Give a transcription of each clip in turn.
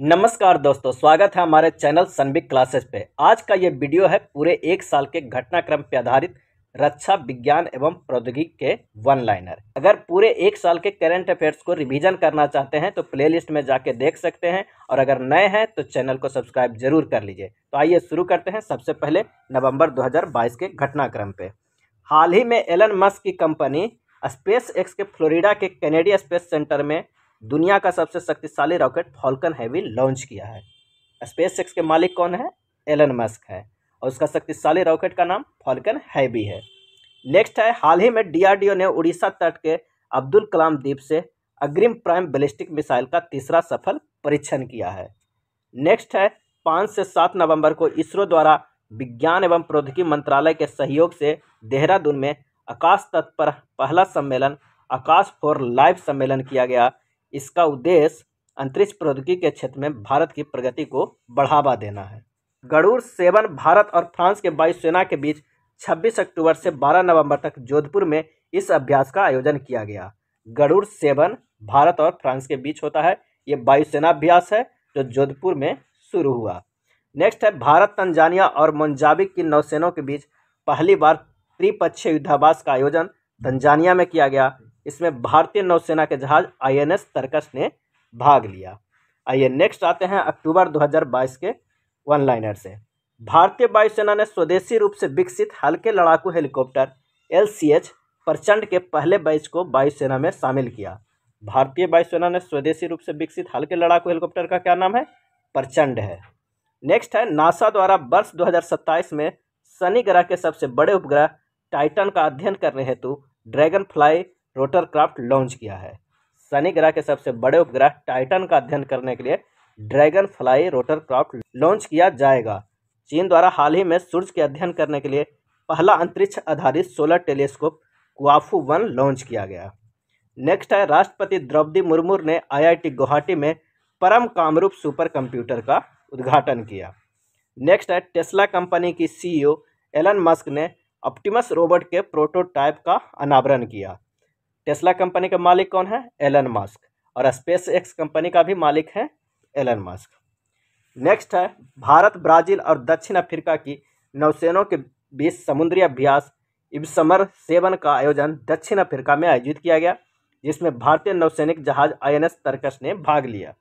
नमस्कार दोस्तों स्वागत है हमारे चैनल सनबिक क्लासेस पे आज का ये वीडियो है पूरे एक साल के घटनाक्रम पे आधारित रक्षा विज्ञान एवं प्रौद्योगिकी के वन लाइनर अगर पूरे एक साल के करंट अफेयर्स को रिवीजन करना चाहते हैं तो प्लेलिस्ट में जाके देख सकते हैं और अगर नए हैं तो चैनल को सब्सक्राइब जरूर कर लीजिए तो आइए शुरू करते हैं सबसे पहले नवम्बर दो के घटनाक्रम पे हाल ही में एलन मस्क की कंपनी स्पेस एक्स के फ्लोरिडा के कैनेडिया स्पेस सेंटर में दुनिया का सबसे शक्तिशाली रॉकेट फॉल्कन हैवी लॉन्च किया है स्पेस एक्स के मालिक कौन है एलन मस्क है और उसका शक्तिशाली रॉकेट का नाम फॉल्कन हैवी है नेक्स्ट है हाल ही में डीआरडीओ ने उड़ीसा तट के अब्दुल कलाम द्वीप से अग्रिम प्राइम बैलिस्टिक मिसाइल का तीसरा सफल परीक्षण किया है नेक्स्ट है पाँच से सात नवंबर को इसरो द्वारा विज्ञान एवं प्रौद्योगिकी मंत्रालय के सहयोग से देहरादून में आकाश तट पर पहला सम्मेलन आकाश फॉर लाइव सम्मेलन किया गया इसका उद्देश्य अंतरिक्ष प्रौद्योगिकी के क्षेत्र में भारत की प्रगति को बढ़ावा देना है गरुड़ सेवन भारत और फ्रांस के वायुसेना के बीच 26 अक्टूबर से 12 नवंबर तक जोधपुर में इस अभ्यास का आयोजन किया गया गरुड़ सेवन भारत और फ्रांस के बीच होता है ये वायुसेना अभ्यास है जो जोधपुर में शुरू हुआ नेक्स्ट है भारत तंजानिया और मोन्जाबिक की नौसेनों के बीच पहली बार त्रिपक्षीय युद्धाभ्यास का आयोजन तंजानिया में किया गया इसमें भारतीय नौसेना के जहाज आईएनएस तरकस ने भाग लिया आइए नेक्स्ट आते हैं अक्टूबर 2022 के वन लाइनर से भारतीय वायुसेना ने स्वदेशी रूप से विकसित हल्के लड़ाकू हेलीकॉप्टर एल प्रचंड के पहले बैच को वायुसेना में शामिल किया भारतीय वायुसेना ने स्वदेशी रूप से विकसित हल्के लड़ाकू हेलीकॉप्टर का क्या नाम है प्रचंड है नेक्स्ट है नासा द्वारा वर्ष 2027 में शनि ग्रह के सबसे बड़े उपग्रह टाइटन का अध्ययन करने हेतु ड्रैगन फ्लाई रोटरक्राफ्ट लॉन्च किया है शनि ग्रह के सबसे बड़े उपग्रह टाइटन का अध्ययन करने के लिए ड्रैगन फ्लाई रोटरक्राफ्ट लॉन्च किया जाएगा चीन द्वारा हाल ही में सूर्य के अध्ययन करने के लिए पहला अंतरिक्ष आधारित solar telescope Kuafu one launch किया गया नेक्स्ट है राष्ट्रपति द्रौपदी मुर्मू ने आईआईटी गुवाहाटी में परम कामरूप सुपर कंप्यूटर का उद्घाटन किया नेक्स्ट है टेस्ला कंपनी की सीईओ एलन मस्क ने ऑप्टिमस रोबोट के प्रोटोटाइप का अनावरण किया टेस्ला कंपनी का मालिक कौन है एलन मास्क और स्पेस एक्स कंपनी का भी मालिक है एलन मास्क नेक्स्ट है भारत ब्राज़ील और दक्षिण अफ्रीका की नौसेनों के बीच समुद्री अभ्यास इबसमर सेवन का आयोजन दक्षिण अफ्रीका में आयोजित किया गया जिसमें भारतीय नौसैनिक जहाज आई एन तर्कश ने भाग लिया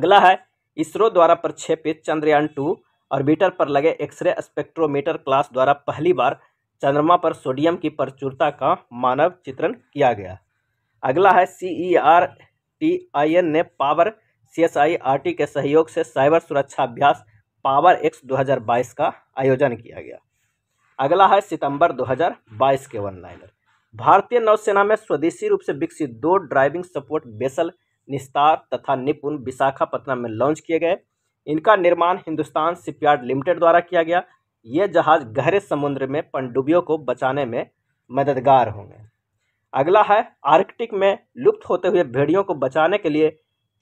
अगला है इसरो द्वारा प्रक्षेपित चंद्रयान टू ऑर्बिटर पर लगे एक्सरे स्पेक्ट्रोमीटर क्लास द्वारा पहली बार चंद्रमा पर सोडियम की प्रचुरता का मानव चित्रण किया गया अगला है C E R T I N ने power C S I R T के सहयोग से साइबर सुरक्षा अभ्यास पावर एक्स 2022 का आयोजन किया गया अगला है सितंबर 2022 के वन लाइनर भारतीय नौसेना में स्वदेशी रूप से विकसित दो ड्राइविंग सपोर्ट बेसल निस्तार तथा निपुण विशाखापट्टनम में लॉन्च किए गए इनका निर्माण हिंदुस्तान शिपयार्ड लिमिटेड द्वारा किया गया ये जहाज़ गहरे समुद्र में पनडुब्बियों को बचाने में मददगार होंगे अगला है आर्कटिक में लुप्त होते हुए भेड़ियों को बचाने के लिए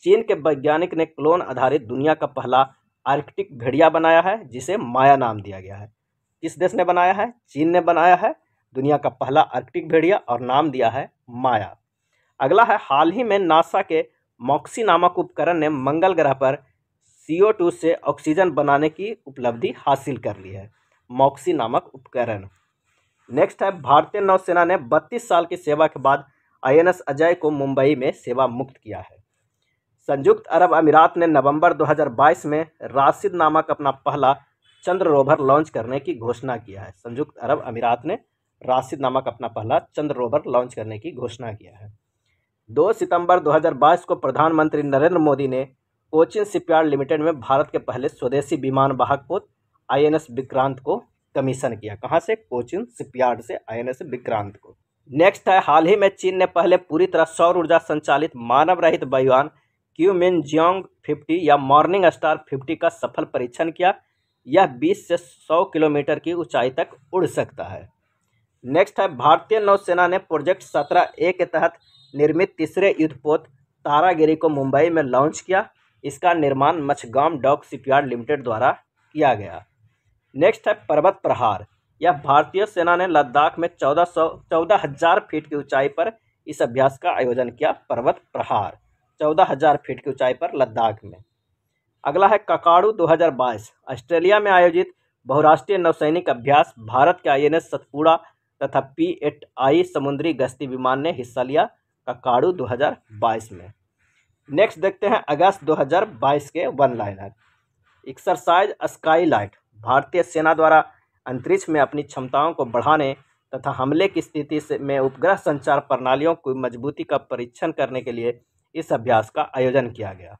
चीन के वैज्ञानिक ने क्लोन आधारित दुनिया का पहला आर्कटिक भेड़िया बनाया है जिसे माया नाम दिया गया है किस देश ने बनाया है चीन ने बनाया है दुनिया का पहला आर्कटिक भेड़िया और नाम दिया है माया अगला है हाल ही में नासा के मॉक्सी नामक उपकरण ने मंगल ग्रह पर सी से ऑक्सीजन बनाने की उपलब्धि हासिल कर ली है मॉक्सी नामक उपकरण नेक्स्ट है भारतीय नौसेना ने 32 साल की सेवा के बाद आईएनएस अजय को मुंबई में सेवा मुक्त किया है संयुक्त अरब अमीरात ने नवंबर 2022 में राशिद नामक अपना पहला चंद्र रोवर लॉन्च करने की घोषणा किया है संयुक्त अरब अमीरात ने राशिद नामक अपना पहला चंद्र रोवर लॉन्च करने की घोषणा किया है 2 सितंबर 2022 को प्रधानमंत्री नरेंद्र मोदी ने कोचिन शिपयार्ड लिमिटेड में भारत के पहले स्वदेशी विमान वाहक पोत आईएनएस विक्रांत को कमीशन किया कहाँ से कोचिन शिपयार्ड से आईएनएस विक्रांत को नेक्स्ट है हाल ही में चीन ने पहले पूरी तरह सौर ऊर्जा संचालित मानव रहित वायुयान क्यू मिन जियोंग फिफ्टी या मॉर्निंग स्टार फिफ्टी का सफल परीक्षण किया यह बीस से सौ किलोमीटर की ऊंचाई तक उड़ सकता है नेक्स्ट है भारतीय नौसेना ने प्रोजेक्ट सत्रह ए के तहत निर्मित तीसरे युद्धपोत तारागिरी को मुंबई में लॉन्च किया इसका निर्माण मछगाम डॉक शिपयार्ड लिमिटेड द्वारा किया गया नेक्स्ट है पर्वत प्रहार यह भारतीय सेना ने लद्दाख में चौदह सौ चौदह हजार फीट की ऊंचाई पर इस अभ्यास का आयोजन किया पर्वत प्रहार चौदह हजार फीट की ऊंचाई पर लद्दाख में अगला है ककाड़ू 2022 ऑस्ट्रेलिया में आयोजित बहुराष्ट्रीय नौसैनिक अभ्यास भारत के आई एन एस सतपुड़ा तथा पी एट आई समुद्री गश्ती विमान ने हिस्सा लिया ककाड़ू 2022 में नेक्स्ट देखते हैं अगस्त 2022 के one liner exercise Skylight भारतीय सेना द्वारा अंतरिक्ष में अपनी क्षमताओं को बढ़ाने तथा हमले की स्थिति से में उपग्रह संचार प्रणालियों की मजबूती का परीक्षण करने के लिए इस अभ्यास का आयोजन किया गया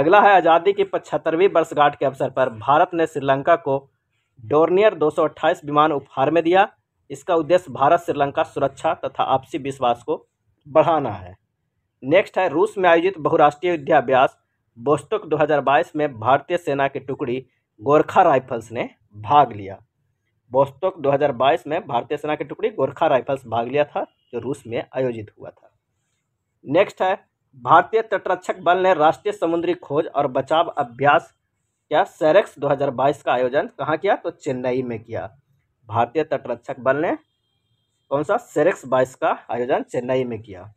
अगला है आज़ादी की पचहत्तरवीं वर्षगांठ के अवसर पर भारत ने श्रीलंका को डोर्नियर 228 विमान उपहार में दिया इसका उद्देश्य भारत श्रीलंका सुरक्षा तथा आपसी विश्वास को बढ़ाना है नेक्स्ट है रूस में आयोजित बहुराष्ट्रीय युद्धाभ्यास बोस्टोक 2022 में भारतीय सेना की टुकड़ी गोरखा राइफल्स ने भाग लिया बोस्टोक 2022 में भारतीय सेना की टुकड़ी गोरखा राइफल्स भाग लिया था जो रूस में आयोजित हुआ था नेक्स्ट है भारतीय तटरक्षक बल ने राष्ट्रीय समुद्री खोज और बचाव अभ्यास क्या सैरेक्स 2022 का आयोजन कहाँ किया तो चेन्नई में किया भारतीय तटरक्षक बल ने कौन सा सेरेक्स बाईस का आयोजन चेन्नई में किया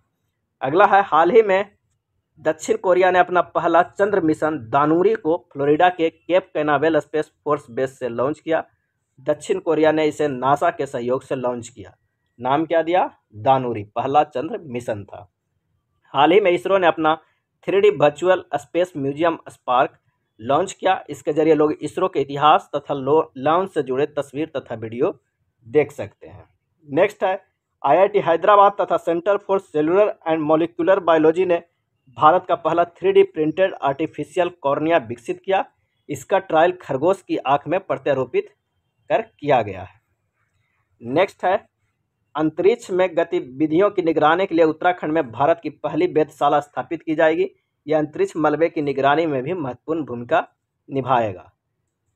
अगला है हाल ही में दक्षिण कोरिया ने अपना पहला चंद्र मिशन दानूरी को फ्लोरिडा के Cape Canaveral space force base से लॉन्च किया दक्षिण कोरिया ने इसे नासा के सहयोग से लॉन्च किया नाम क्या दिया दानूरी पहला चंद्र मिशन था हाल ही में इसरो ने अपना three virtual space museum Spark launch किया इसके जरिए लोग इसरो के इतिहास तथा लॉन्च से जुड़े तस्वीर तथा वीडियो देख सकते हैं नेक्स्ट है आईआईटी हैदराबाद तथा centre for cellular and molecular biology ने भारत का पहला थ्री प्रिंटेड आर्टिफिशियल कॉर्निया विकसित किया इसका ट्रायल खरगोश की आंख में प्रत्यारोपित कर किया गया है नेक्स्ट है अंतरिक्ष में गतिविधियों की निगरानी के लिए उत्तराखंड में भारत की पहली वेधशाला स्थापित की जाएगी यह अंतरिक्ष मलबे की निगरानी में भी महत्वपूर्ण भूमिका निभाएगा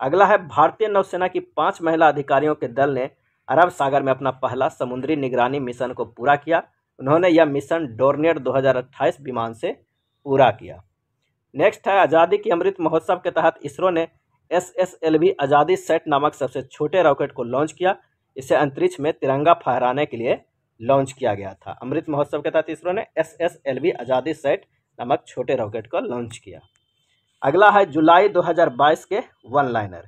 अगला है भारतीय नौसेना की पांच महिला अधिकारियों के दल ने अरब सागर में अपना पहला समुद्री निगरानी मिशन को पूरा किया उन्होंने यह मिशन डोरनेट 2028 विमान से पूरा किया नेक्स्ट है आज़ादी की अमृत महोत्सव के तहत इसरो ने S S L V Azadi SAT नामक सबसे छोटे रॉकेट को लॉन्च किया इसे अंतरिक्ष में तिरंगा फहराने के लिए लॉन्च किया गया था अमृत महोत्सव के तहत इसरो ने S S L V Azadi SAT नामक छोटे रॉकेट को लॉन्च किया अगला है जुलाई 2022 के वन लाइनर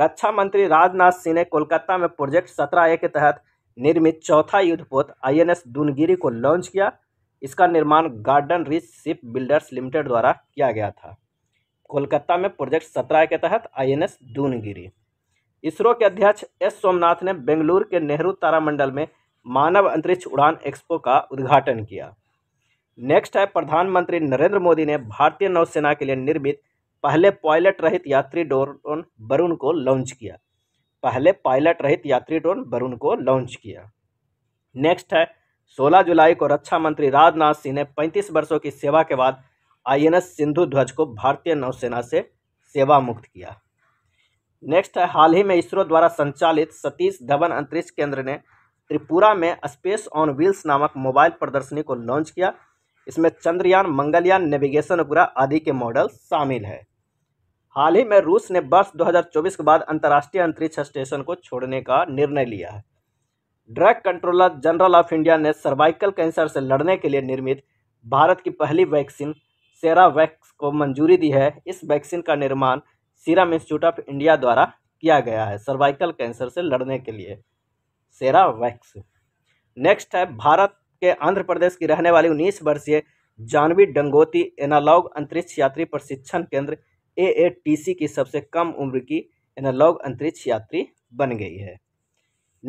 रक्षा मंत्री राजनाथ सिंह ने कोलकाता में प्रोजेक्ट सत्रह ए के तहत निर्मित चौथा युद्धपोत आई एन एस दूनगिरी को लॉन्च किया इसका निर्माण Garden rich ship builders limited द्वारा किया गया था कोलकाता में प्रोजेक्ट सत्रह के तहत I N S Dunagiri ISRO के अध्यक्ष एस सोमनाथ ने बेंगलुरु के नेहरू तारामंडल में मानव अंतरिक्ष उड़ान एक्सपो का उद्घाटन किया नेक्स्ट है प्रधानमंत्री नरेंद्र मोदी ने भारतीय नौसेना के लिए निर्मित पहले पायलट रहित यात्री ड्रोन वरुण को लॉन्च किया पहले पायलट रहित यात्री ड्रोन वरुण को लॉन्च किया नेक्स्ट है 16 जुलाई को रक्षा मंत्री राजनाथ सिंह ने 35 वर्षों की सेवा के बाद आईएनएस सिंधु ध्वज को भारतीय नौसेना से सेवा मुक्त किया नेक्स्ट है हाल ही में इसरो द्वारा संचालित सतीश धवन अंतरिक्ष केंद्र ने त्रिपुरा में स्पेस ऑन व्हील्स नामक मोबाइल प्रदर्शनी को लॉन्च किया इसमें चंद्रयान मंगलयान नेविगेशन उपग्रह आदि के मॉडल शामिल है हाल ही में रूस ने वर्ष 2024 के बाद अंतर्राष्ट्रीय अंतरिक्ष स्टेशन को छोड़ने का निर्णय लिया है drug controller general of India ने सर्वाइकल कैंसर से लड़ने के लिए निर्मित भारत की पहली वैक्सीन सेरावैक्स को मंजूरी दी है इस वैक्सीन का निर्माण सीरम इंस्टीट्यूट ऑफ इंडिया द्वारा किया गया है सर्वाइकल कैंसर से लड़ने के लिए सेरावैक्स नेक्स्ट है भारत के आंध्र प्रदेश की रहने वाली उन्नीस वर्षीय जानवी डंगोती एनालॉग अंतरिक्ष यात्री प्रशिक्षण केंद्र ए ए टी सी की सबसे कम उम्र की एनालॉग अंतरिक्ष यात्री बन गई है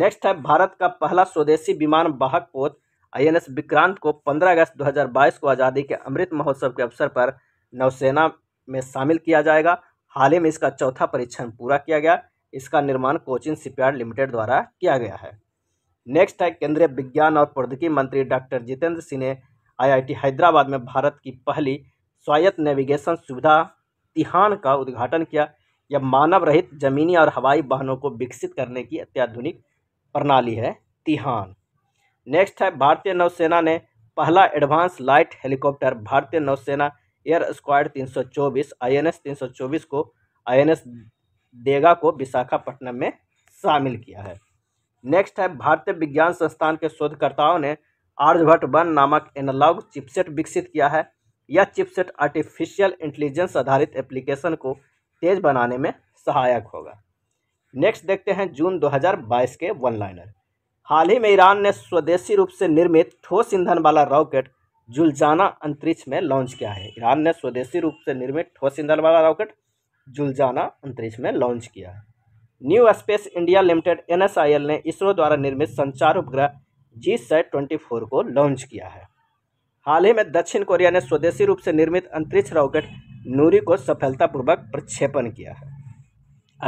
नेक्स्ट है भारत का पहला स्वदेशी विमान वाहक पोत आईएनएस विक्रांत को 15 अगस्त 2022 को आज़ादी के अमृत महोत्सव के अवसर पर नौसेना में शामिल किया जाएगा हाल ही में इसका चौथा परीक्षण पूरा किया गया इसका निर्माण कोचिन शिपयार्ड लिमिटेड द्वारा किया गया है नेक्स्ट है केंद्रीय विज्ञान और प्रौद्योगिकी मंत्री डॉक्टर जितेंद्र सिंह ने आईआईटी हैदराबाद में भारत की पहली स्वायत्त नेविगेशन सुविधा तिहान का उद्घाटन किया यह मानव रहित जमीनी और हवाई वाहनों को विकसित करने की अत्याधुनिक प्रणाली है तिहान नेक्स्ट है भारतीय नौसेना ने पहला एडवांस लाइट हेलीकॉप्टर भारतीय नौसेना एयर स्क्वाड 324 आईएनएस 324 को आईएनएस देगा को विशाखापट्टनम में शामिल किया है नेक्स्ट है भारतीय विज्ञान संस्थान के शोधकर्ताओं ने आर्यभट्ट वन नामक एनालॉग चिपसेट विकसित किया है यह चिपसेट आर्टिफिशियल इंटेलिजेंस आधारित एप्लीकेशन को तेज बनाने में सहायक होगा नेक्स्ट देखते हैं जून 2022 के वन लाइनर हाल ही में ईरान ने स्वदेशी रूप से निर्मित ठोस ईंधन वाला रॉकेट जुलजाना अंतरिक्ष में लॉन्च किया है ईरान ने स्वदेशी रूप से निर्मित ठोस ईंधन वाला रॉकेट जुलजाना अंतरिक्ष में लॉन्च किया है New Space India limited N ने इसरो द्वारा निर्मित संचार उपग्रह जी सेट ट्वेंटी को लॉन्च किया है हाल ही में दक्षिण कोरिया ने स्वदेशी रूप से निर्मित अंतरिक्ष रॉकेट नूरी को सफलतापूर्वक प्रक्षेपण किया है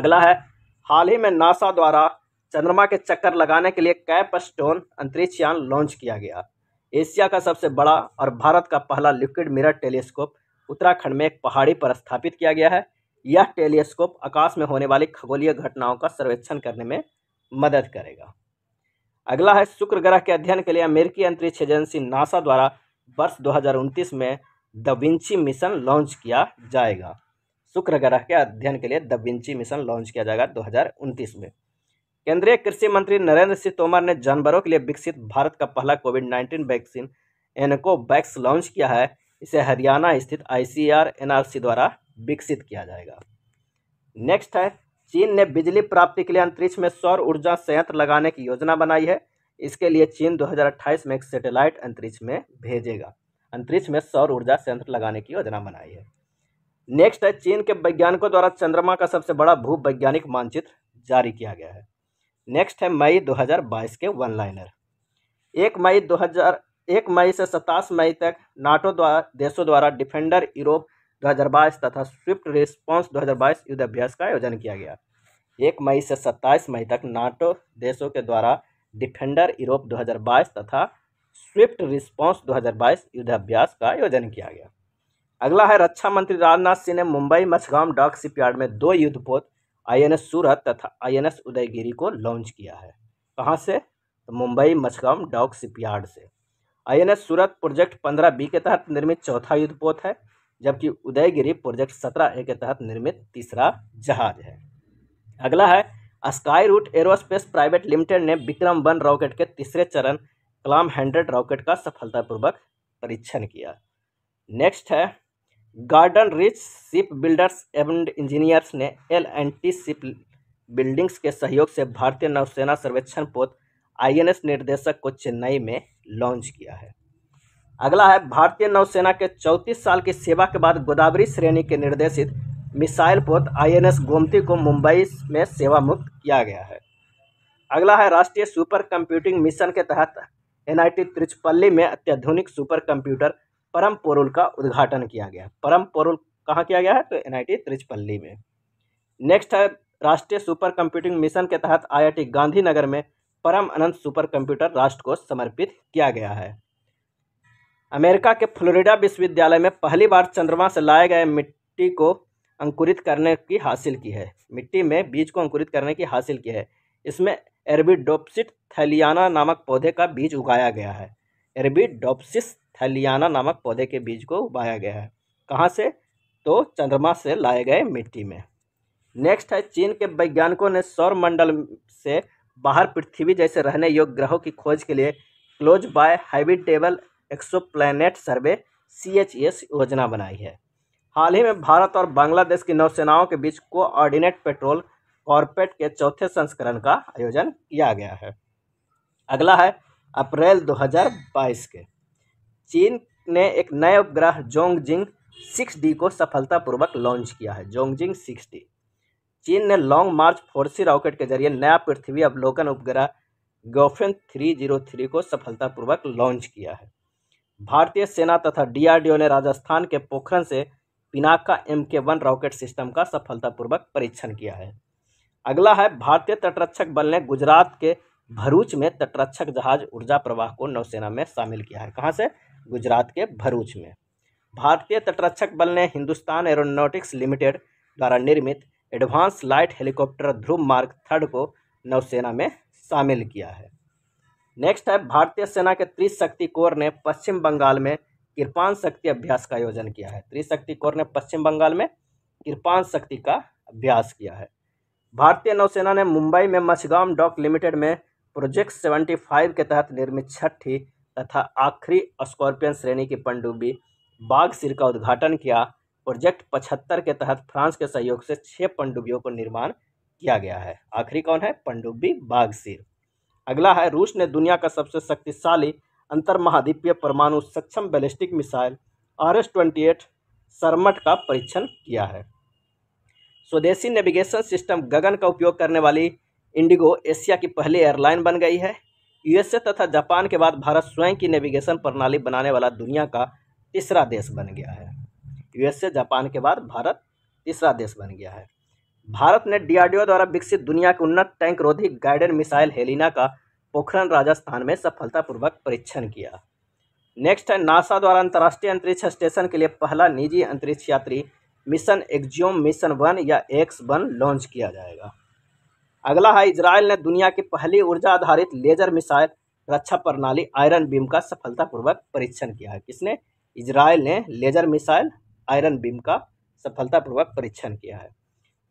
अगला है हाल ही में नासा द्वारा चंद्रमा के चक्कर लगाने के लिए कैप स्टोन अंतरिक्ष यान लॉन्च किया गया एशिया का सबसे बड़ा और भारत का पहला लिक्विड मिरर टेलीस्कोप उत्तराखंड में एक पहाड़ी पर स्थापित किया गया है यह टेलीस्कोप आकाश में होने वाली खगोलीय घटनाओं का सर्वेक्षण करने में मदद करेगा अगला है शुक्र ग्रह के अध्ययन के लिए अमेरिकी अंतरिक्ष एजेंसी नासा द्वारा वर्ष दो में द विंची मिशन लॉन्च किया जाएगा शुक्र ग्रह के अध्ययन के लिए द विंची मिशन लॉन्च किया जाएगा 2029 में केंद्रीय कृषि मंत्री नरेंद्र सिंह तोमर ने जानवरों के लिए विकसित भारत का पहला Covid nineteen vaccine iNCOVACC launch किया है इसे हरियाणा स्थित आईसीआर एनआरसी द्वारा विकसित किया जाएगा नेक्स्ट है चीन ने बिजली प्राप्ति के लिए अंतरिक्ष में सौर ऊर्जा संयंत्र लगाने की योजना बनाई है इसके लिए चीन 2028 में एक सैटेलाइट अंतरिक्ष में भेजेगा अंतरिक्ष में सौर ऊर्जा संयंत्र लगाने की योजना बनाई है नेक्स्ट है चीन के वैज्ञानिकों द्वारा चंद्रमा का सबसे बड़ा भू वैज्ञानिक मानचित्र जारी किया गया है नेक्स्ट है मई 2022 के वन लाइनर एक मई 2000 एक मई से सतास मई तक नाटो द्वारा देशों द्वारा डिफेंडर यूरोप 2022 तथा स्विफ्ट रिस्पांस 2022 युद्धाभ्यास का आयोजन किया गया एक मई से सत्ताईस मई तक नाटो देशों के द्वारा डिफेंडर यूरोप 2022 तथा स्विफ्ट रिस्पांस 2022 युद्धाभ्यास का आयोजन किया गया अगला है रक्षा मंत्री राजनाथ सिंह ने मुंबई मछगांव डॉक शिपयार्ड में दो युद्धपोत आई एन एस सूरत तथा आई एन एस उदयगिरी को लॉन्च किया है कहाँ से तो मुंबई मछगांव डॉक शिपयार्ड से I N S Surat project पंद्रह बी के तहत निर्मित चौथा युद्धपोत है जबकि उदयगिरी प्रोजेक्ट सत्रह ए के तहत निर्मित तीसरा जहाज है अगला है sky root aerospace private limited ने विक्रम वन रॉकेट के तीसरे चरण कलाम हंड्रेड रॉकेट का सफलतापूर्वक परीक्षण किया नेक्स्ट है Garden rich ship builders and engineers ने L and T ship buildings के सहयोग से भारतीय नौसेना सर्वेक्षण पोत आईएनएस निर्देशक को चेन्नई में लॉन्च किया है अगला है भारतीय नौसेना के चौंतीस साल की सेवा के बाद गोदावरी श्रेणी के निर्देशित मिसाइल पोत आईएनएस गोमती को मुंबई में सेवा मुक्त किया गया है अगला है राष्ट्रीय सुपर कंप्यूटिंग मिशन के तहत एनआईटी त्रिचपल्ली में अत्याधुनिक सुपर कंप्यूटर परम पोरुल का उद्घाटन किया गया परम पोरुल कहाँ किया गया है तो एनआईटी त्रिचपल्ली में नेक्स्ट है राष्ट्रीय सुपर कंप्यूटिंग मिशन के तहत आई गांधीनगर में परम अनंत सुपर कंप्यूटर राष्ट्र को समर्पित किया गया है अमेरिका के फ्लोरिडा विश्वविद्यालय में पहली बार चंद्रमा से लाए गए मिट्टी को अंकुरित करने की हासिल की है मिट्टी में बीज को अंकुरित करने की हासिल की है इसमें एरबिडोप्सिट थैलियाना नामक पौधे का बीज उगाया गया है एरबिडोप्सिस थैलियाना नामक पौधे के बीज को उगाया गया है कहाँ से तो चंद्रमा से लाए गए मिट्टी में नेक्स्ट है चीन के वैज्ञानिकों ने सौर मंडल से बाहर पृथ्वी जैसे रहने योग्य ग्रहों की खोज के लिए close by habitable exoplanet survey सी योजना बनाई है हाल ही में भारत और बांग्लादेश की नौसेनाओं के बीच कोऑर्डिनेट पेट्रोल कॉरपेट के चौथे संस्करण का आयोजन किया गया है अगला है अप्रैल 2022 के चीन ने एक नए उपग्रह जोंगजिंग सिक्स डी को सफलतापूर्वक लॉन्च किया है जोंगजिंग सिक्स डी चीन ने लॉन्ग मार्च फोर्सी रॉकेट के जरिए नया पृथ्वी अवलोकन उपग्रह गोफेन थ्री जीरो थ्री को सफलतापूर्वक लॉन्च किया है भारतीय सेना तथा डीआरडीओ ने राजस्थान के पोखरण से Pinaka M K one rocket system का सफलतापूर्वक परीक्षण किया है अगला है भारतीय तटरक्षक बल ने गुजरात के भरूच में तटरक्षक जहाज ऊर्जा प्रवाह को नौसेना में शामिल किया है कहाँ से गुजरात के भरूच में भारतीय तटरक्षक बल ने हिंदुस्तान एरोनॉटिक्स लिमिटेड द्वारा निर्मित एडवांस लाइट हेलीकॉप्टर ध्रुव मार्ग थर्ड को नौसेना में शामिल किया है नेक्स्ट है भारतीय सेना के त्रिशक्ति कोर ने पश्चिम बंगाल में कृपान शक्ति अभ्यास का आयोजन किया है त्रिशक्ति कोर ने पश्चिम बंगाल में कृपान शक्ति का अभ्यास किया है भारतीय नौसेना ने मुंबई में मछगाम डॉक लिमिटेड में प्रोजेक्ट फाइव के तहत निर्मित छठी तथा आखिरी स्कॉर्पियन श्रेणी की पनडुब्बी बाघ सिर का उद्घाटन किया प्रोजेक्ट पचहत्तर के तहत फ्रांस के सहयोग से छः पनडुब्बियों को निर्माण किया गया है आखिरी कौन है पनडुब्बी बाघ सिर अगला है रूस ने दुनिया का सबसे शक्तिशाली अंतर महाद्वीपीय परमाणु सक्षम ballistic missile R S twenty eight Sarmat का परीक्षण किया है स्वदेशी नेविगेशन सिस्टम गगन का उपयोग करने वाली इंडिगो एशिया की पहली एयरलाइन बन गई है यूएसए तथा जापान के बाद भारत स्वयं की नेविगेशन प्रणाली बनाने वाला दुनिया का तीसरा देश बन गया है यूएसए जापान के बाद भारत तीसरा देश बन गया है भारत ने डीआरडीओ द्वारा विकसित दुनिया के उन्नत टैंक रोधी गाइडेड मिसाइल हेलिना का पोखरण राजस्थान में सफलतापूर्वक परीक्षण किया नेक्स्ट है नासा द्वारा अंतर्राष्ट्रीय अंतरिक्ष स्टेशन के लिए पहला निजी अंतरिक्ष यात्री मिशन एक्जियोम मिशन वन या एक्स वन लॉन्च किया जाएगा अगला है इसराइल ने दुनिया की पहली ऊर्जा आधारित लेजर मिसाइल रक्षा प्रणाली आयरन बीम का सफलतापूर्वक परीक्षण किया है किसने इसराइल ने लेजर मिसाइल आयरन बीम का सफलतापूर्वक परीक्षण किया है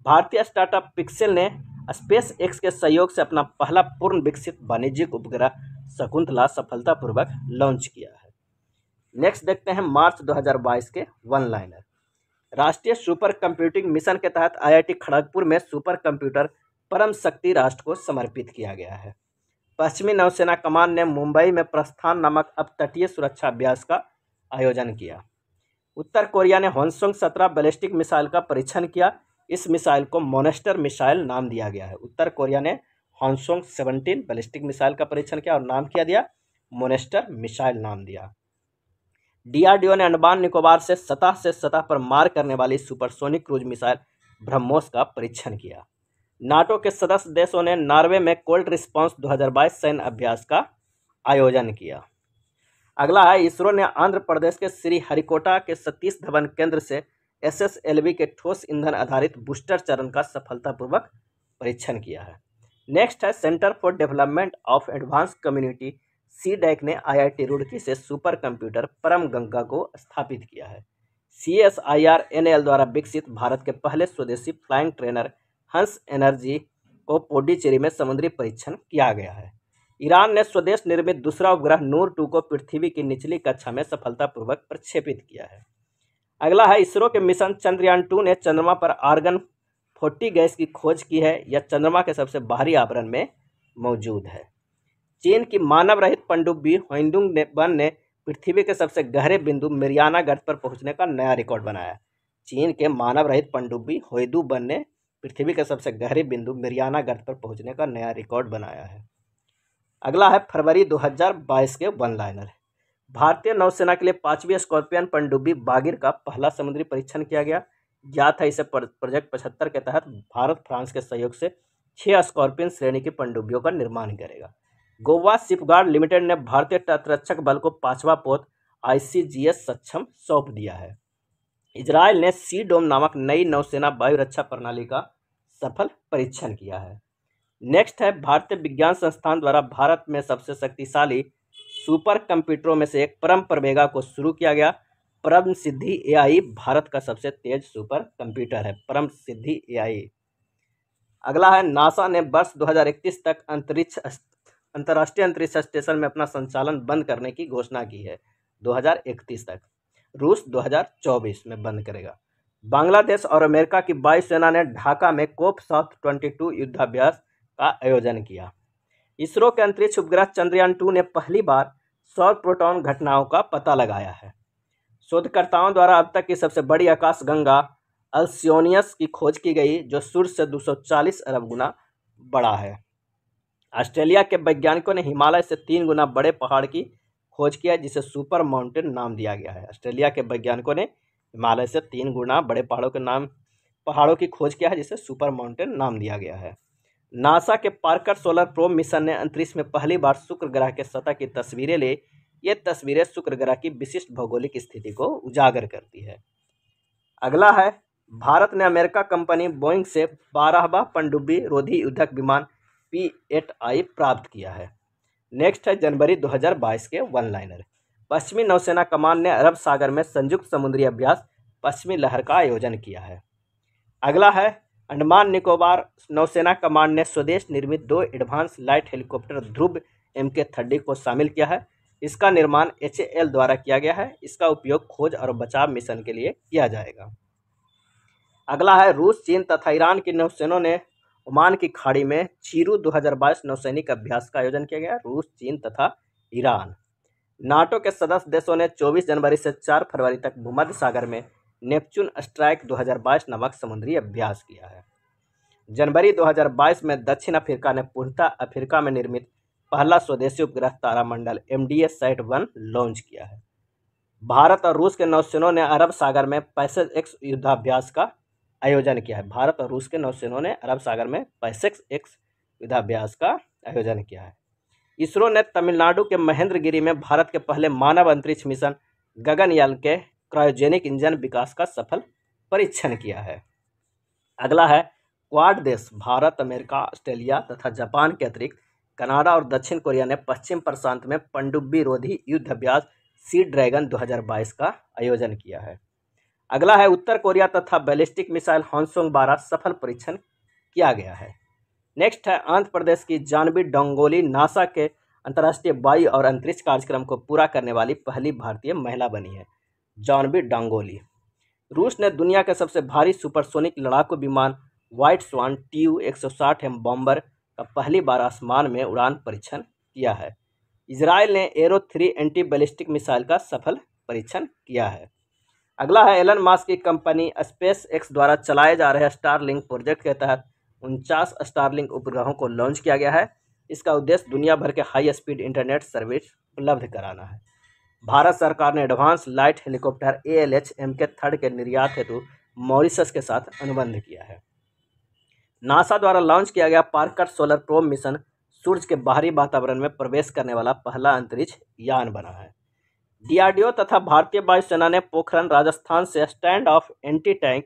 भारतीय स्टार्टअप पिक्सेल ने स्पेस एक्स के सहयोग से अपना पहला पूर्ण विकसित वाणिज्यिक उपग्रह शकुंतला सफलतापूर्वक लॉन्च किया है नेक्स्ट देखते हैं मार्च 2022 के वन लाइनर राष्ट्रीय सुपर कंप्यूटिंग मिशन के तहत आईआईटी खड़गपुर में सुपर कंप्यूटर परम शक्ति राष्ट्र को समर्पित किया गया है पश्चिमी नौसेना कमान ने मुंबई में प्रस्थान नामक अब तटीय सुरक्षा अभ्यास का आयोजन किया उत्तर कोरिया ने हॉन्सोंग सत्रह बैलिस्टिक मिसाइल का परीक्षण किया इस मिसाइल को मोनेस्टर मिसाइल नाम दिया गया है उत्तर कोरिया ने हॉन्सोंग सेवनटीन बैलिस्टिक मिसाइल का परीक्षण किया और नाम किया दिया मोनेस्टर मिसाइल नाम दिया डीआरडीओ ने अंडमान निकोबार से सतह से सतह पर मार करने वाली सुपरसोनिक क्रूज मिसाइल ब्रह्मोस का परीक्षण किया नाटो के सदस्य देशों ने नॉर्वे में कोल्ड रिस्पांस 2022 सैन्य अभ्यास का आयोजन किया अगला है इसरो ने आंध्र प्रदेश के श्री हरिकोटा के सतीश धवन केंद्र से एसएसएलवी के ठोस ईंधन आधारित बूस्टर चरण का सफलतापूर्वक परीक्षण किया है नेक्स्ट है centre for development of advance community C DAC ने आईआईटी रुड़की से सुपर कंप्यूटर परम गंगा को स्थापित किया है C S I R N L द्वारा विकसित भारत के पहले स्वदेशी फ्लाइंग ट्रेनर हंस एनर्जी को पोडीचेरी में समुद्री परीक्षण किया गया है ईरान ने स्वदेश निर्मित दूसरा उपग्रह नूर टू को पृथ्वी की निचली कक्षा में सफलतापूर्वक प्रक्षेपित किया है अगला है इसरो के मिशन चंद्रयान टू ने चंद्रमा पर आर्गन फोर्टी गैस की खोज की है यह चंद्रमा के सबसे बाहरी आवरण में मौजूद है चीन की मानव रहित पनडुब्बी होइंदुंग ने वन ने पृथ्वी के सबसे गहरे बिंदु मिरियाना गढ़ पर पहुंचने का नया रिकॉर्ड बनाया चीन के मानव रहित पनडुब्बी होइदू वन ने पृथ्वी के सबसे गहरे बिंदु मिरियाना गर्द पर पहुंचने का नया रिकॉर्ड बनाया है अगला है फरवरी 2022 के वन लाइनर भारतीय नौसेना के लिए पांचवी स्कॉर्पियन पनडुब्बी बागिर का पहला समुद्री परीक्षण किया गया ज्ञात है इसे प्रोजेक्ट पचहत्तर के तहत भारत फ्रांस के सहयोग से छह स्कॉर्पियन श्रेणी की पनडुब्बियों का निर्माण करेगा गोवा शिपगार्ड लिमिटेड ने भारतीय तटरक्षक बल को पांचवा पोत आईसीजीएस सक्षम सौंप दिया है इसराइल ने सी डोम नामक नई नौसेना वायु रक्षा प्रणाली का सफल परीक्षण किया है नेक्स्ट है भारतीय विज्ञान संस्थान द्वारा भारत में सबसे शक्तिशाली सुपर कंप्यूटरों में से एक परम प्रवेगा को शुरू किया गया परम सिद्धि एआई भारत का सबसे तेज सुपर कंप्यूटर है परम सिद्धि एआई अगला है नासा ने वर्ष 2031 तक अंतरिक्ष अंतर्राष्ट्रीय अंतरिक्ष स्टेशन में अपना संचालन बंद करने की घोषणा की है 2031 तक रूस 2024 में बंद करेगा बांग्लादेश और अमेरिका की वायुसेना ने ढाका में कोप साउथ टू युद्धाभ्यास का आयोजन किया इसरो के अंतरिक्ष उपग्रह चंद्रयान टू ने पहली बार सौर प्रोटॉन घटनाओं का पता लगाया है शोधकर्ताओं द्वारा अब तक की सबसे बड़ी आकाश गंगा अल्सियोनियस की खोज की गई जो सूर्य से 240 अरब गुना बड़ा है ऑस्ट्रेलिया के वैज्ञानिकों ने हिमालय से तीन गुना बड़े पहाड़ की खोज किया जिसे सुपर माउंटेन नाम दिया गया है ऑस्ट्रेलिया के वैज्ञानिकों ने हिमालय से तीन गुना बड़े पहाड़ों के नाम पहाड़ों की खोज किया है जिसे सुपर माउंटेन नाम दिया गया है नासा के पार्कर सोलर प्रोम मिशन ने अंतरिक्ष में पहली बार शुक्र ग्रह के सतह की तस्वीरें ले ये तस्वीरें शुक्र ग्रह की विशिष्ट भौगोलिक स्थिति को उजागर करती है अगला है भारत ने अमेरिका कंपनी बोइंग से बारहवा पनडुब्बी रोधी युद्धक विमान पी एट आई प्राप्त किया है नेक्स्ट है जनवरी 2022 के वन लाइनर पश्चिमी नौसेना कमान ने अरब सागर में संयुक्त समुद्री अभ्यास पश्चिमी लहर का आयोजन किया है अगला है अंडमान निकोबार नौसेना कमांड ने स्वदेश निर्मित दो advance light helicopter Dhruv M K thirty को शामिल किया है इसका निर्माण एच द्वारा किया गया है इसका उपयोग खोज और बचाव मिशन के लिए किया जाएगा अगला है रूस चीन तथा ईरान की नौसेनों ने ओमान की खाड़ी में चीरू 2022 नौसैनिक अभ्यास का आयोजन किया गया रूस चीन तथा ईरान नाटो के सदस्य देशों ने 24 जनवरी से 4 फरवरी तक भूमध्य सागर में नेपच्यून स्ट्राइक 2022 नामक समुद्री अभ्यास किया है जनवरी 2022 में दक्षिण अफ्रीका ने पूर्णतः अफ्रीका में निर्मित पहला स्वदेशी उपग्रह Taramandal M D S site one launch किया है भारत और रूस के नौसेनों ने अरब सागर में पैसेज एक्स युद्धाभ्यास का आयोजन किया है भारत और रूस के नौसेनों ने अरब सागर में पैसेक्स एक्स युद्धाभ्यास का आयोजन किया है इसरो ने तमिलनाडु के महेंद्रगिरी में भारत के पहले मानव अंतरिक्ष मिशन गगनयान के क्रायोजेनिक इंजन विकास का सफल परीक्षण किया है अगला है क्वाड देश भारत अमेरिका ऑस्ट्रेलिया तथा जापान के अतिरिक्त कनाडा और दक्षिण कोरिया ने पश्चिम प्रशांत में पंडुब्बी रोधी युद्ध अभ्यास सी ड्रैगन 2022 का आयोजन किया है अगला है उत्तर कोरिया तथा बैलिस्टिक मिसाइल हॉन्सोंग द्वारा सफल परीक्षण किया गया है नेक्स्ट है आंध्र प्रदेश की जानवी डोंगोली नासा के अंतर्राष्ट्रीय वायु और अंतरिक्ष कार्यक्रम को पूरा करने वाली पहली भारतीय महिला बनी है जानवी डांगोली रूस ने दुनिया के सबसे भारी सुपरसोनिक लड़ाकू विमान व्हाइट स्वान टी यू एक एम बॉम्बर का पहली बार आसमान में उड़ान परीक्षण किया है इसराइल ने arrow three anti ballistic missile का सफल परीक्षण किया है अगला है एलन मास्क की कंपनी स्पेस एक्स द्वारा चलाए जा रहे स्टारलिंक प्रोजेक्ट के तहत उनचास स्टारलिंक उपग्रहों को लॉन्च किया गया है इसका उद्देश्य दुनिया भर के हाई स्पीड इंटरनेट सर्विस उपलब्ध कराना है भारत सरकार ने advance light helicopter A L H M K third के निर्यात हेतु मॉरिशस के साथ अनुबंध किया है नासा द्वारा लॉन्च किया गया पार्कर सोलर प्रोम मिशन सूर्य के बाहरी वातावरण में प्रवेश करने वाला पहला अंतरिक्ष यान बना है डीआरडीओ तथा भारतीय वायुसेना ने पोखरण राजस्थान से stand off anti tank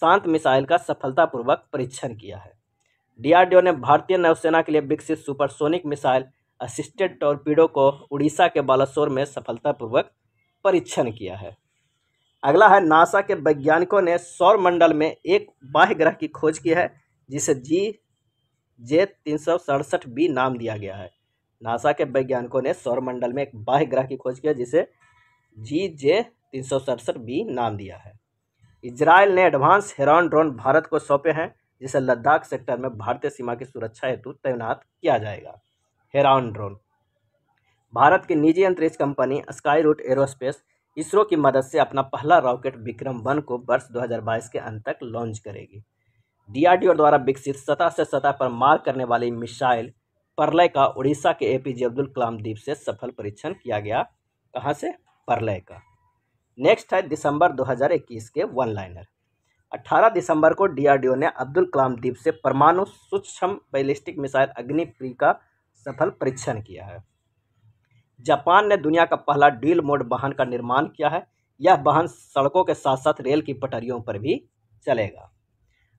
SANT missile का सफलतापूर्वक परीक्षण किया है डीआरडीओ ने भारतीय नौसेना के लिए विकसित सुपरसोनिक मिसाइल असिस्टेड टॉर्पीडो को उड़ीसा के बालासोर में सफलतापूर्वक परीक्षण किया है अगला है नासा के वैज्ञानिकों ने सौर मंडल में एक बाह्य ग्रह की खोज की है जिसे जी जे तीन सौ सड़सठ बी नाम दिया गया है नासा के वैज्ञानिकों ने सौर मंडल में एक बाह्य ग्रह की खोज की है जिसे जी जे तीन सौ सड़सठ बी नाम दिया है इजराइल ने एडवांस हेरॉन ड्रोन भारत को सौंपे हैं जिसे लद्दाख सेक्टर में भारतीय सीमा की सुरक्षा हेतु तैनात किया जाएगा हेरान ड्रोन भारत की निजी अंतरिक्ष company sky root Aerospace ISRO की मदद से अपना पहला रॉकेट विक्रम वन को वर्ष 2022 के अंत तक लॉन्च करेगी डीआरडीओ द्वारा विकसित सतह से सतह पर मार करने वाली मिसाइल परलय का उड़ीसा के एपीजे अब्दुल कलाम द्वीप से सफल परीक्षण किया गया कहाँ से परलय का नेक्स्ट है दिसंबर 2021 के वन लाइनर 18 दिसंबर को डीआरडीओ ने अब्दुल कलाम द्वीप से परमाणु सूक्ष्म बैलिस्टिक मिसाइल अग्निप्री का सफल परीक्षण किया है जापान ने दुनिया का पहला डील मोड वाहन का निर्माण किया है यह वाहन सड़कों के साथ साथ रेल की पटरियों पर भी चलेगा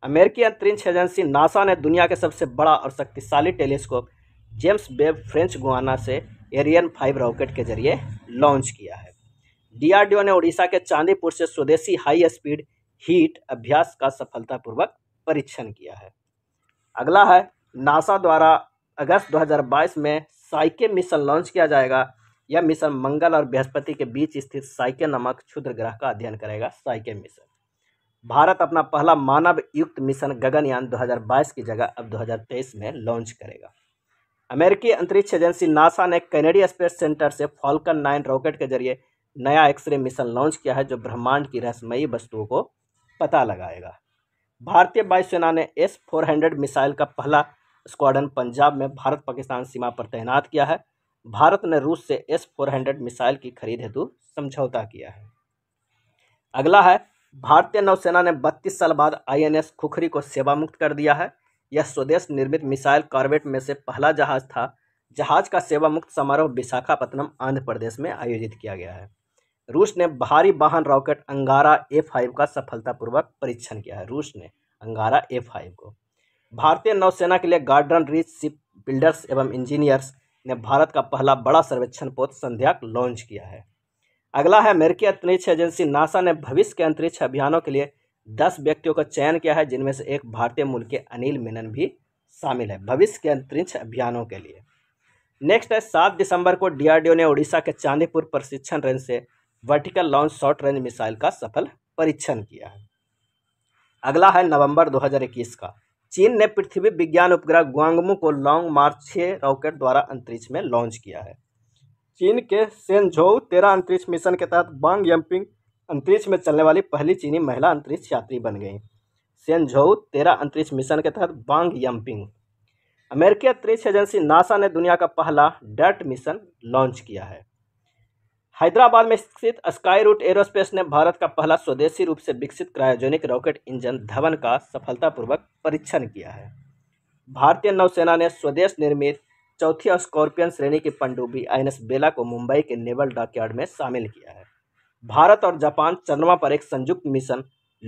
अमेरिकी अंतरिक्ष एजेंसी नासा ने दुनिया के सबसे बड़ा और शक्तिशाली telescope James Webb French Guiana से एरियन फाइव रॉकेट के जरिए लॉन्च किया है डीआरडीओ ने उड़ीसा के चांदीपुर से स्वदेशी हाई स्पीड हीट अभ्यास का सफलतापूर्वक परीक्षण किया है अगला है नासा द्वारा अगस्त 2022 में साइके मिशन लॉन्च किया जाएगा यह मिशन मंगल और बृहस्पति के बीच स्थित साइके नामक क्षुद्र ग्रह का अध्ययन करेगा साइके मिशन भारत अपना पहला मानव युक्त मिशन गगनयान 2022 की जगह अब 2023 में लॉन्च करेगा अमेरिकी अंतरिक्ष एजेंसी नासा ने कैनेडी स्पेस सेंटर से फॉल्कन नाइन रॉकेट के जरिए नया एक्सरे मिशन लॉन्च किया है जो ब्रह्मांड की रहस्यमयी वस्तुओं को पता लगाएगा भारतीय वायुसेना ने एस फोर मिसाइल का पहला स्क्वाडन पंजाब में भारत पाकिस्तान सीमा पर तैनात किया है भारत ने रूस से एस फोर हंड्रेड मिसाइल की खरीद हेतु समझौता किया है अगला है भारतीय नौसेना ने 32 साल बाद आईएनएस खुखरी को सेवा मुक्त कर दिया है यह स्वदेश निर्मित मिसाइल कार्बेट में से पहला जहाज था जहाज का सेवा मुक्त समारोह विशाखापत्तनम आंध्र प्रदेश में आयोजित किया गया है रूस ने भारी वाहन रॉकेट अंगारा ए फाइव का सफलतापूर्वक परीक्षण किया है रूस ने अंगारा ए फाइव को भारतीय नौसेना के लिए गार्डन रिच शिप बिल्डर्स एवं इंजीनियर्स ने भारत का पहला बड़ा सर्वेक्षण पोत संध्या लॉन्च किया है अगला है अमेरिकी अंतरिक्ष एजेंसी नासा ने भविष्य के अंतरिक्ष अभियानों के लिए दस व्यक्तियों का चयन किया है जिनमें से एक भारतीय मूल के अनिल मेनन भी शामिल है भविष्य के अंतरिक्ष अभियानों के लिए नेक्स्ट है सात दिसंबर को डीआरडीओ ने उड़ीसा के चांदीपुर प्रशिक्षण रेंज से vertical launch short range missile का सफल परीक्षण किया है अगला है नवंबर 2021 का चीन ने पृथ्वी विज्ञान उपग्रह ग्वांगमू को लॉन्ग मार्च छः रॉकेट द्वारा अंतरिक्ष में लॉन्च किया है चीन के सेंझोउ तेरह अंतरिक्ष मिशन के तहत बांग यम्पिंग अंतरिक्ष में चलने वाली पहली चीनी महिला अंतरिक्ष यात्री बन गई सेंझोउ तेरह अंतरिक्ष मिशन के तहत बांग यम्पिंग अमेरिकी अंतरिक्ष एजेंसी नासा ने दुनिया का पहला डर्ट मिशन लॉन्च किया है हैदराबाद में स्थित स्काई रूट एरोस्पेस ने भारत का पहला स्वदेशी रूप से विकसित क्रायोजेनिक रॉकेट इंजन धवन का सफलतापूर्वक परीक्षण किया है भारतीय नौसेना ने स्वदेश निर्मित चौथी स्कॉर्पियन श्रेणी की पनडुब्बी आई बेला को मुंबई के नेवल डॉकयार्ड में शामिल किया है भारत और जापान चंद्रमा पर एक संयुक्त mission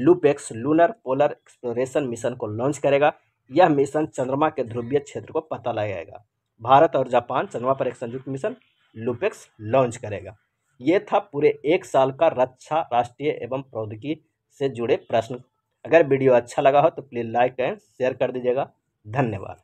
LUPEX lunar polar exploration mission को लॉन्च करेगा यह मिशन चंद्रमा के ध्रुवीय क्षेत्र को पता लगाएगा भारत और जापान चंद्रमा पर एक संयुक्त मिशन लूपेक्स लॉन्च करेगा ये था पूरे एक साल का रक्षा राष्ट्रीय एवं प्रौद्योगिकी से जुड़े प्रश्न अगर वीडियो अच्छा लगा हो तो प्लीज़ लाइक एंड शेयर कर दीजिएगा धन्यवाद